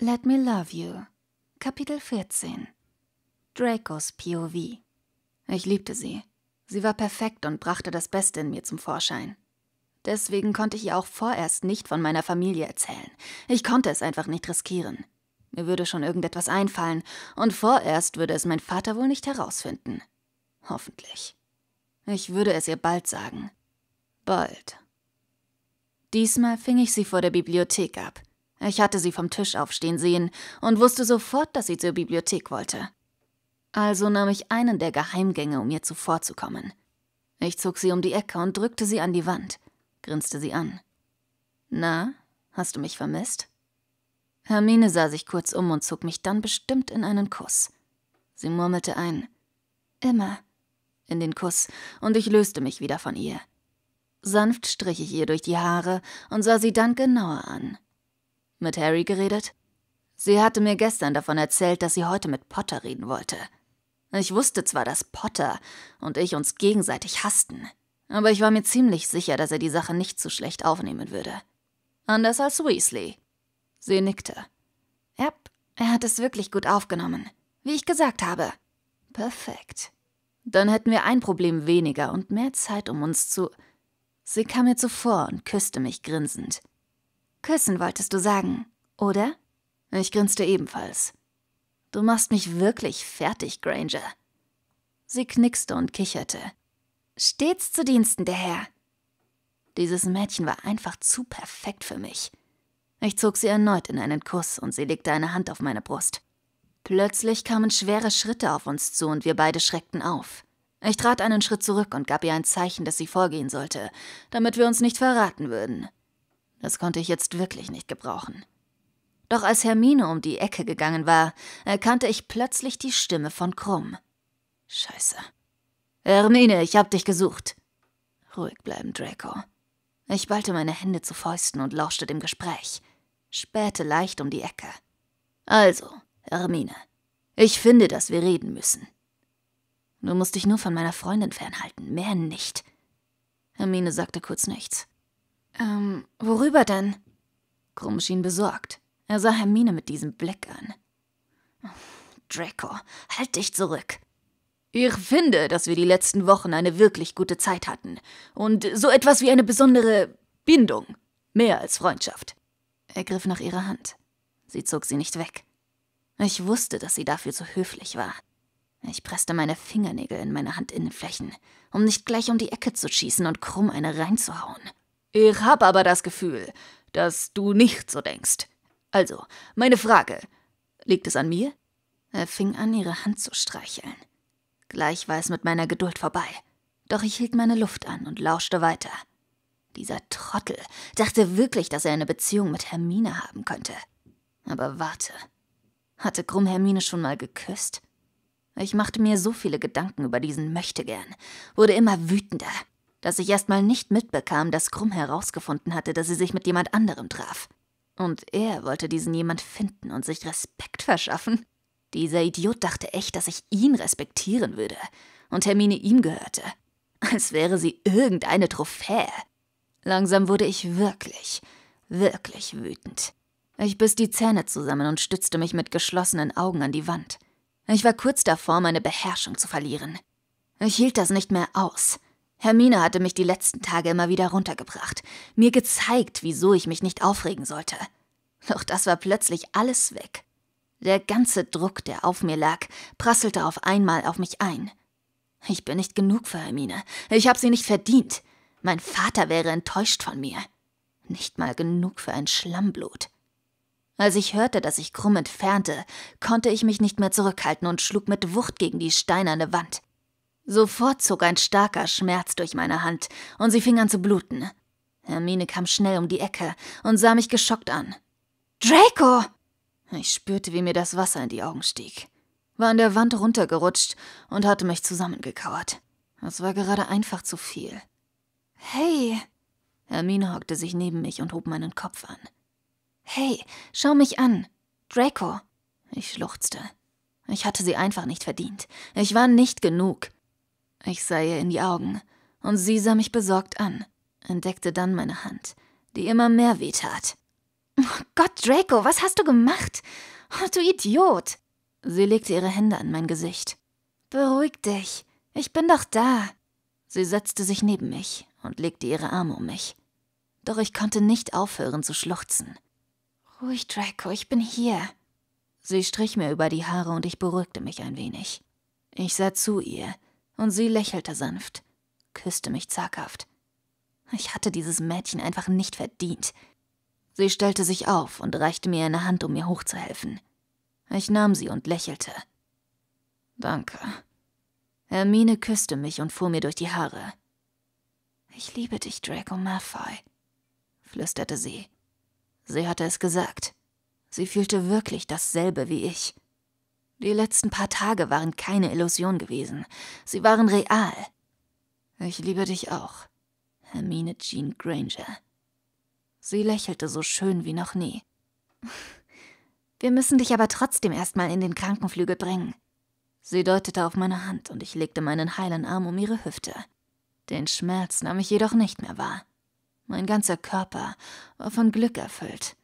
Let Me Love You, Kapitel 14. Dracos POV. Ich liebte sie. Sie war perfekt und brachte das Beste in mir zum Vorschein. Deswegen konnte ich ihr auch vorerst nicht von meiner Familie erzählen. Ich konnte es einfach nicht riskieren. Mir würde schon irgendetwas einfallen, und vorerst würde es mein Vater wohl nicht herausfinden. Hoffentlich. Ich würde es ihr bald sagen. Bald. Diesmal fing ich sie vor der Bibliothek ab. Ich hatte sie vom Tisch aufstehen sehen und wusste sofort, dass sie zur Bibliothek wollte. Also nahm ich einen der Geheimgänge, um ihr zuvorzukommen. Ich zog sie um die Ecke und drückte sie an die Wand, grinste sie an. Na, hast du mich vermisst? Hermine sah sich kurz um und zog mich dann bestimmt in einen Kuss. Sie murmelte ein Immer in den Kuss, und ich löste mich wieder von ihr. Sanft strich ich ihr durch die Haare und sah sie dann genauer an. Mit Harry geredet? Sie hatte mir gestern davon erzählt, dass sie heute mit Potter reden wollte. Ich wusste zwar, dass Potter und ich uns gegenseitig hassten, aber ich war mir ziemlich sicher, dass er die Sache nicht zu schlecht aufnehmen würde. Anders als Weasley. Sie nickte. Ja, er hat es wirklich gut aufgenommen. Wie ich gesagt habe. Perfekt. Dann hätten wir ein Problem weniger und mehr Zeit, um uns zu. Sie kam mir zuvor und küsste mich grinsend. Küssen wolltest du sagen, oder? Ich grinste ebenfalls. Du machst mich wirklich fertig, Granger. Sie knickste und kicherte. Stets zu Diensten, der Herr. Dieses Mädchen war einfach zu perfekt für mich. Ich zog sie erneut in einen Kuss und sie legte eine Hand auf meine Brust. Plötzlich kamen schwere Schritte auf uns zu und wir beide schreckten auf. Ich trat einen Schritt zurück und gab ihr ein Zeichen, dass sie vorgehen sollte, damit wir uns nicht verraten würden. Das konnte ich jetzt wirklich nicht gebrauchen. Doch als Hermine um die Ecke gegangen war, erkannte ich plötzlich die Stimme von Krumm. Scheiße. Hermine, ich hab dich gesucht. Ruhig bleiben, Draco. Ich ballte meine Hände zu Fäusten und lauschte dem Gespräch. Spähte leicht um die Ecke. Also, Hermine, ich finde, dass wir reden müssen. Du musst dich nur von meiner Freundin fernhalten, mehr nicht. Hermine sagte kurz nichts. Ähm, worüber denn? Krumm schien besorgt. Er sah Hermine mit diesem Blick an. Draco, halt dich zurück. Ich finde, dass wir die letzten Wochen eine wirklich gute Zeit hatten und so etwas wie eine besondere Bindung, mehr als Freundschaft. Er griff nach ihrer Hand. Sie zog sie nicht weg. Ich wusste, dass sie dafür zu höflich war. Ich presste meine Fingernägel in meine Handinnenflächen, um nicht gleich um die Ecke zu schießen und krumm eine reinzuhauen. Ich habe aber das Gefühl, dass du nicht so denkst. Also, meine Frage. Liegt es an mir? Er fing an, ihre Hand zu streicheln. Gleich war es mit meiner Geduld vorbei. Doch ich hielt meine Luft an und lauschte weiter. Dieser Trottel dachte wirklich, dass er eine Beziehung mit Hermine haben könnte. Aber warte. Hatte Krumm Hermine schon mal geküsst? Ich machte mir so viele Gedanken über diesen Möchtegern, wurde immer wütender dass ich erstmal nicht mitbekam, dass Krumm herausgefunden hatte, dass sie sich mit jemand anderem traf. Und er wollte diesen jemand finden und sich Respekt verschaffen. Dieser Idiot dachte echt, dass ich ihn respektieren würde und Hermine ihm gehörte. Als wäre sie irgendeine Trophäe. Langsam wurde ich wirklich, wirklich wütend. Ich biss die Zähne zusammen und stützte mich mit geschlossenen Augen an die Wand. Ich war kurz davor, meine Beherrschung zu verlieren. Ich hielt das nicht mehr aus. Hermine hatte mich die letzten Tage immer wieder runtergebracht, mir gezeigt, wieso ich mich nicht aufregen sollte. Doch das war plötzlich alles weg. Der ganze Druck, der auf mir lag, prasselte auf einmal auf mich ein. Ich bin nicht genug für Hermine. Ich habe sie nicht verdient. Mein Vater wäre enttäuscht von mir. Nicht mal genug für ein Schlammblut. Als ich hörte, dass ich krumm entfernte, konnte ich mich nicht mehr zurückhalten und schlug mit Wucht gegen die steinerne Wand. Sofort zog ein starker Schmerz durch meine Hand und sie fing an zu bluten. Hermine kam schnell um die Ecke und sah mich geschockt an. Draco! Ich spürte, wie mir das Wasser in die Augen stieg. War an der Wand runtergerutscht und hatte mich zusammengekauert. Es war gerade einfach zu viel. Hey! Hermine hockte sich neben mich und hob meinen Kopf an. Hey, schau mich an. Draco. Ich schluchzte. Ich hatte sie einfach nicht verdient. Ich war nicht genug. Ich sah ihr in die Augen und sie sah mich besorgt an, entdeckte dann meine Hand, die immer mehr wehtat. Oh Gott, Draco, was hast du gemacht? Oh, du Idiot! Sie legte ihre Hände an mein Gesicht. Beruhig dich, ich bin doch da. Sie setzte sich neben mich und legte ihre Arme um mich. Doch ich konnte nicht aufhören zu schluchzen. Ruhig, Draco, ich bin hier. Sie strich mir über die Haare und ich beruhigte mich ein wenig. Ich sah zu ihr, und sie lächelte sanft, küsste mich zaghaft. Ich hatte dieses Mädchen einfach nicht verdient. Sie stellte sich auf und reichte mir eine Hand, um mir hochzuhelfen. Ich nahm sie und lächelte. Danke. Hermine küsste mich und fuhr mir durch die Haare. Ich liebe dich, Draco Malfoy, flüsterte sie. Sie hatte es gesagt. Sie fühlte wirklich dasselbe wie ich. Die letzten paar Tage waren keine Illusion gewesen. Sie waren real. Ich liebe dich auch, Hermine Jean Granger. Sie lächelte so schön wie noch nie. Wir müssen dich aber trotzdem erstmal in den Krankenflügel bringen. Sie deutete auf meine Hand und ich legte meinen heilen Arm um ihre Hüfte. Den Schmerz nahm ich jedoch nicht mehr wahr. Mein ganzer Körper war von Glück erfüllt.